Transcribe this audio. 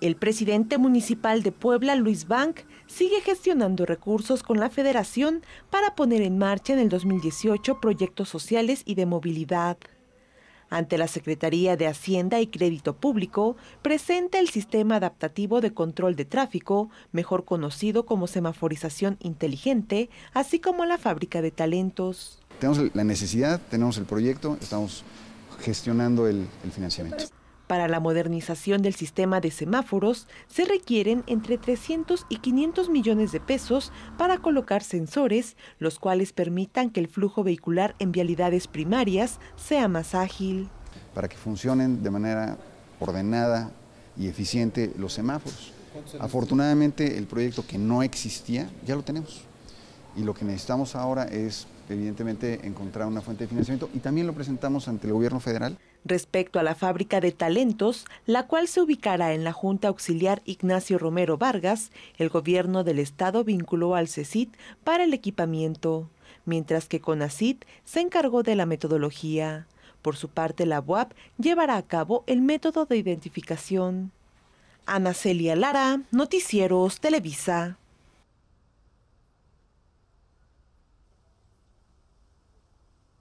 El presidente municipal de Puebla, Luis Bank, sigue gestionando recursos con la federación para poner en marcha en el 2018 proyectos sociales y de movilidad. Ante la Secretaría de Hacienda y Crédito Público, presenta el Sistema Adaptativo de Control de Tráfico, mejor conocido como semaforización inteligente, así como la fábrica de talentos. Tenemos la necesidad, tenemos el proyecto, estamos gestionando el, el financiamiento. Para la modernización del sistema de semáforos se requieren entre 300 y 500 millones de pesos para colocar sensores, los cuales permitan que el flujo vehicular en vialidades primarias sea más ágil. Para que funcionen de manera ordenada y eficiente los semáforos. Afortunadamente el proyecto que no existía ya lo tenemos y lo que necesitamos ahora es evidentemente encontrar una fuente de financiamiento y también lo presentamos ante el gobierno federal. Respecto a la fábrica de talentos, la cual se ubicará en la Junta Auxiliar Ignacio Romero Vargas, el gobierno del estado vinculó al CECIT para el equipamiento, mientras que CONACIT se encargó de la metodología. Por su parte, la UAP llevará a cabo el método de identificación. Ana Celia Lara, Noticieros Televisa.